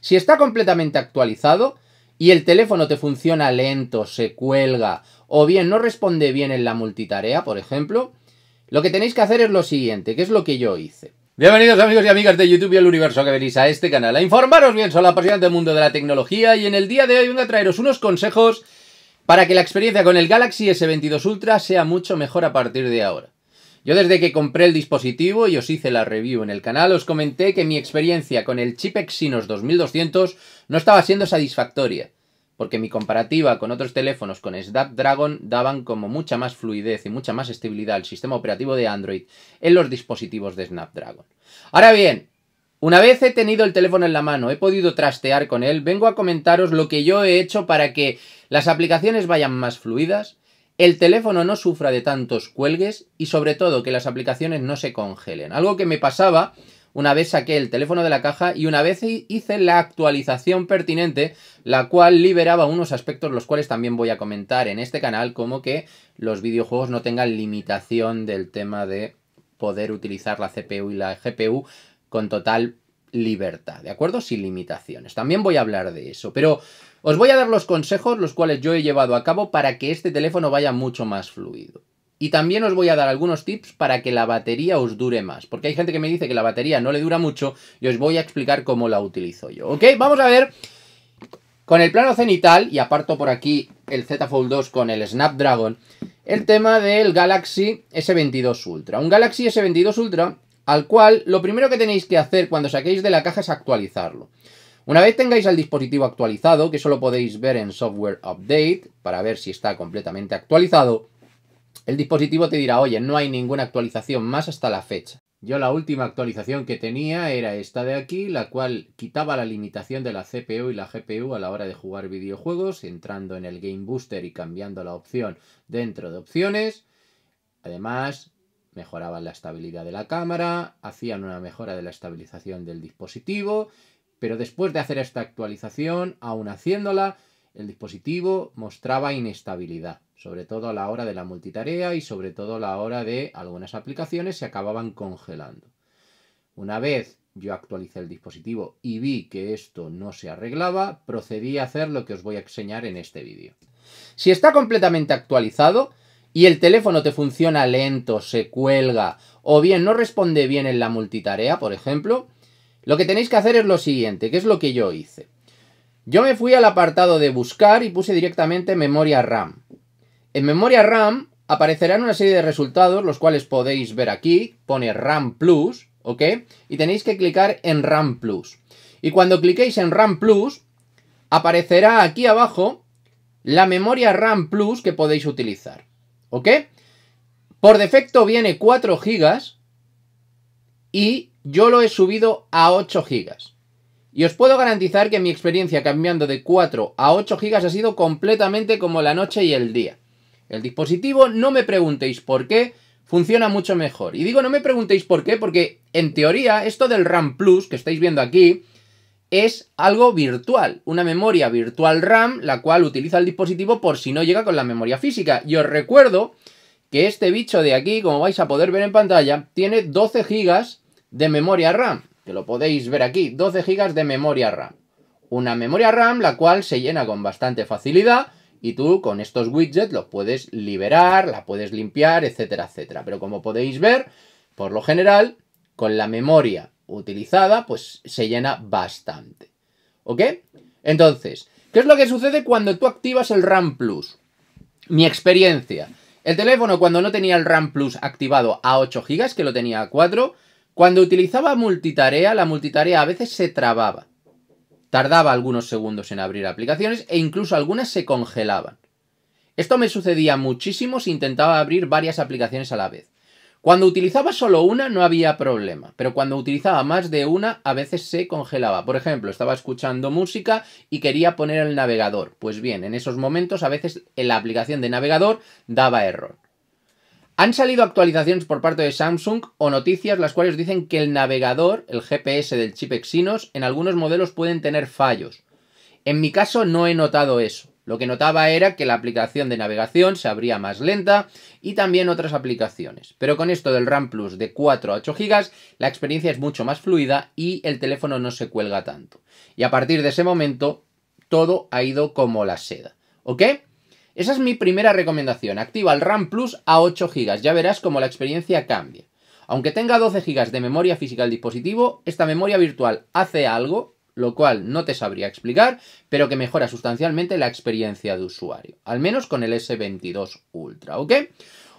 Si está completamente actualizado y el teléfono te funciona lento, se cuelga o bien no responde bien en la multitarea, por ejemplo, lo que tenéis que hacer es lo siguiente, que es lo que yo hice. Bienvenidos amigos y amigas de YouTube y el universo que venís a este canal a informaros bien sobre la pasión del mundo de la tecnología y en el día de hoy vengo a traeros unos consejos para que la experiencia con el Galaxy S22 Ultra sea mucho mejor a partir de ahora. Yo desde que compré el dispositivo y os hice la review en el canal, os comenté que mi experiencia con el chip Exynos 2200 no estaba siendo satisfactoria, porque mi comparativa con otros teléfonos con Snapdragon daban como mucha más fluidez y mucha más estabilidad al sistema operativo de Android en los dispositivos de Snapdragon. Ahora bien, una vez he tenido el teléfono en la mano, he podido trastear con él, vengo a comentaros lo que yo he hecho para que las aplicaciones vayan más fluidas, el teléfono no sufra de tantos cuelgues y sobre todo que las aplicaciones no se congelen. Algo que me pasaba una vez saqué el teléfono de la caja y una vez hice la actualización pertinente, la cual liberaba unos aspectos los cuales también voy a comentar en este canal, como que los videojuegos no tengan limitación del tema de poder utilizar la CPU y la GPU con total libertad, ¿de acuerdo? Sin limitaciones. También voy a hablar de eso, pero os voy a dar los consejos los cuales yo he llevado a cabo para que este teléfono vaya mucho más fluido. Y también os voy a dar algunos tips para que la batería os dure más, porque hay gente que me dice que la batería no le dura mucho y os voy a explicar cómo la utilizo yo, ¿ok? Vamos a ver con el plano cenital, y aparto por aquí el Z Fold 2 con el Snapdragon, el tema del Galaxy S22 Ultra. Un Galaxy S22 Ultra al cual lo primero que tenéis que hacer cuando saquéis de la caja es actualizarlo. Una vez tengáis el dispositivo actualizado, que eso podéis ver en Software Update, para ver si está completamente actualizado, el dispositivo te dirá, oye, no hay ninguna actualización más hasta la fecha. Yo la última actualización que tenía era esta de aquí, la cual quitaba la limitación de la CPU y la GPU a la hora de jugar videojuegos, entrando en el Game Booster y cambiando la opción dentro de opciones. Además, mejoraban la estabilidad de la cámara, hacían una mejora de la estabilización del dispositivo, pero después de hacer esta actualización, aún haciéndola, el dispositivo mostraba inestabilidad, sobre todo a la hora de la multitarea y sobre todo a la hora de algunas aplicaciones se acababan congelando. Una vez yo actualicé el dispositivo y vi que esto no se arreglaba, procedí a hacer lo que os voy a enseñar en este vídeo. Si está completamente actualizado, y el teléfono te funciona lento, se cuelga o bien no responde bien en la multitarea, por ejemplo, lo que tenéis que hacer es lo siguiente, que es lo que yo hice. Yo me fui al apartado de buscar y puse directamente memoria RAM. En memoria RAM aparecerán una serie de resultados, los cuales podéis ver aquí, pone RAM Plus, ¿ok? Y tenéis que clicar en RAM Plus. Y cuando cliquéis en RAM Plus, aparecerá aquí abajo la memoria RAM Plus que podéis utilizar. ¿Ok? Por defecto viene 4 GB y yo lo he subido a 8 GB. Y os puedo garantizar que mi experiencia cambiando de 4 a 8 GB ha sido completamente como la noche y el día. El dispositivo, no me preguntéis por qué, funciona mucho mejor. Y digo, no me preguntéis por qué, porque en teoría esto del RAM Plus que estáis viendo aquí es algo virtual, una memoria virtual RAM, la cual utiliza el dispositivo por si no llega con la memoria física. Y os recuerdo que este bicho de aquí, como vais a poder ver en pantalla, tiene 12 GB de memoria RAM, que lo podéis ver aquí, 12 GB de memoria RAM. Una memoria RAM la cual se llena con bastante facilidad y tú con estos widgets los puedes liberar, la puedes limpiar, etcétera, etcétera. Pero como podéis ver, por lo general, con la memoria utilizada, pues se llena bastante. ¿Ok? Entonces, ¿qué es lo que sucede cuando tú activas el RAM Plus? Mi experiencia. El teléfono cuando no tenía el RAM Plus activado a 8 GB, que lo tenía a 4, cuando utilizaba multitarea, la multitarea a veces se trababa. Tardaba algunos segundos en abrir aplicaciones e incluso algunas se congelaban. Esto me sucedía muchísimo si intentaba abrir varias aplicaciones a la vez. Cuando utilizaba solo una no había problema, pero cuando utilizaba más de una a veces se congelaba. Por ejemplo, estaba escuchando música y quería poner el navegador. Pues bien, en esos momentos a veces la aplicación de navegador daba error. Han salido actualizaciones por parte de Samsung o noticias las cuales dicen que el navegador, el GPS del chip Exynos, en algunos modelos pueden tener fallos. En mi caso no he notado eso. Lo que notaba era que la aplicación de navegación se abría más lenta y también otras aplicaciones. Pero con esto del RAM Plus de 4 a 8 GB, la experiencia es mucho más fluida y el teléfono no se cuelga tanto. Y a partir de ese momento, todo ha ido como la seda. ¿Ok? Esa es mi primera recomendación. Activa el RAM Plus a 8 GB. Ya verás cómo la experiencia cambia. Aunque tenga 12 GB de memoria física el dispositivo, esta memoria virtual hace algo lo cual no te sabría explicar, pero que mejora sustancialmente la experiencia de usuario, al menos con el S22 Ultra, ¿ok?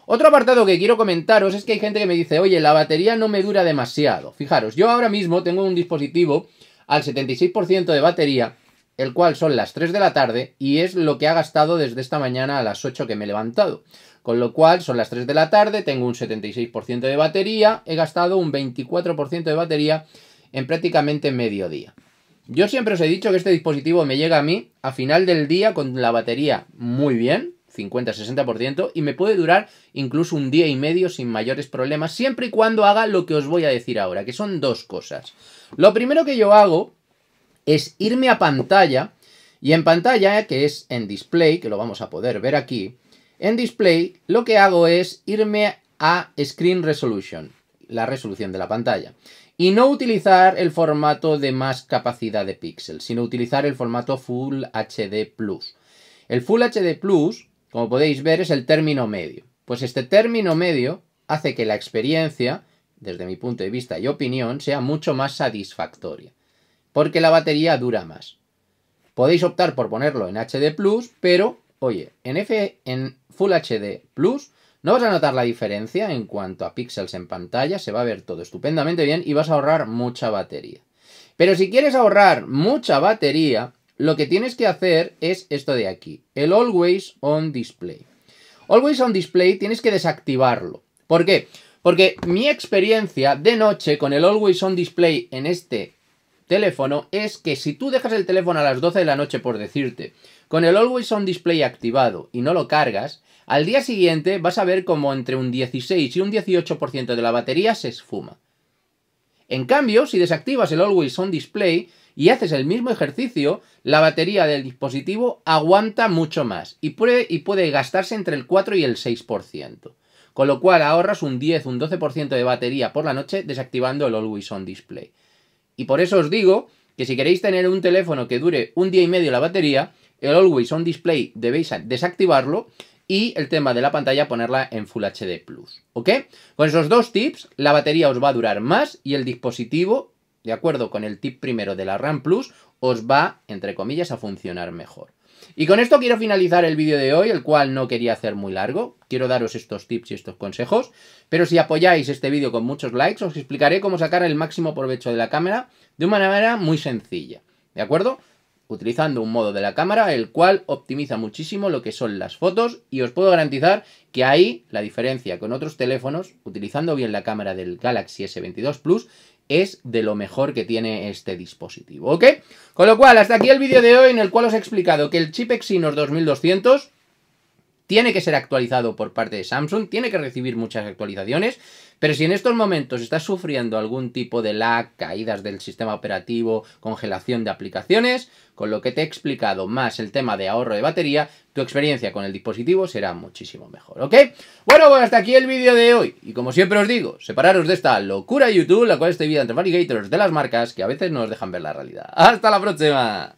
Otro apartado que quiero comentaros es que hay gente que me dice, oye, la batería no me dura demasiado. Fijaros, yo ahora mismo tengo un dispositivo al 76% de batería, el cual son las 3 de la tarde y es lo que ha gastado desde esta mañana a las 8 que me he levantado. Con lo cual son las 3 de la tarde, tengo un 76% de batería, he gastado un 24% de batería en prácticamente mediodía. Yo siempre os he dicho que este dispositivo me llega a mí a final del día con la batería muy bien, 50-60%, y me puede durar incluso un día y medio sin mayores problemas, siempre y cuando haga lo que os voy a decir ahora, que son dos cosas. Lo primero que yo hago es irme a pantalla, y en pantalla, que es en display, que lo vamos a poder ver aquí, en display lo que hago es irme a Screen Resolution, la resolución de la pantalla. Y no utilizar el formato de más capacidad de píxeles, sino utilizar el formato Full HD Plus. El Full HD Plus, como podéis ver, es el término medio. Pues este término medio hace que la experiencia, desde mi punto de vista y opinión, sea mucho más satisfactoria. Porque la batería dura más. Podéis optar por ponerlo en HD Plus, pero, oye, en, en Full HD Plus no vas a notar la diferencia en cuanto a píxeles en pantalla, se va a ver todo estupendamente bien y vas a ahorrar mucha batería. Pero si quieres ahorrar mucha batería, lo que tienes que hacer es esto de aquí, el Always On Display. Always On Display tienes que desactivarlo. ¿Por qué? Porque mi experiencia de noche con el Always On Display en este teléfono es que si tú dejas el teléfono a las 12 de la noche, por decirte, con el Always On Display activado y no lo cargas, al día siguiente vas a ver como entre un 16 y un 18% de la batería se esfuma. En cambio, si desactivas el Always On Display y haces el mismo ejercicio, la batería del dispositivo aguanta mucho más y puede, y puede gastarse entre el 4 y el 6%. Con lo cual ahorras un 10, un 12% de batería por la noche desactivando el Always On Display. Y por eso os digo que si queréis tener un teléfono que dure un día y medio la batería, el Always On Display debéis desactivarlo y el tema de la pantalla ponerla en Full HD+. ¿Ok? Con esos dos tips, la batería os va a durar más y el dispositivo, de acuerdo con el tip primero de la RAM Plus, os va, entre comillas, a funcionar mejor. Y con esto quiero finalizar el vídeo de hoy, el cual no quería hacer muy largo. Quiero daros estos tips y estos consejos, pero si apoyáis este vídeo con muchos likes, os explicaré cómo sacar el máximo provecho de la cámara de una manera muy sencilla. ¿De acuerdo? utilizando un modo de la cámara el cual optimiza muchísimo lo que son las fotos y os puedo garantizar que ahí la diferencia con otros teléfonos, utilizando bien la cámara del Galaxy S22 Plus, es de lo mejor que tiene este dispositivo, ¿ok? Con lo cual, hasta aquí el vídeo de hoy en el cual os he explicado que el chip Exynos 2200 tiene que ser actualizado por parte de Samsung, tiene que recibir muchas actualizaciones, pero si en estos momentos estás sufriendo algún tipo de lag, caídas del sistema operativo, congelación de aplicaciones, con lo que te he explicado más el tema de ahorro de batería, tu experiencia con el dispositivo será muchísimo mejor, ¿ok? Bueno, pues hasta aquí el vídeo de hoy. Y como siempre os digo, separaros de esta locura YouTube, la cual es vida entre variegators de las marcas que a veces no os dejan ver la realidad. ¡Hasta la próxima!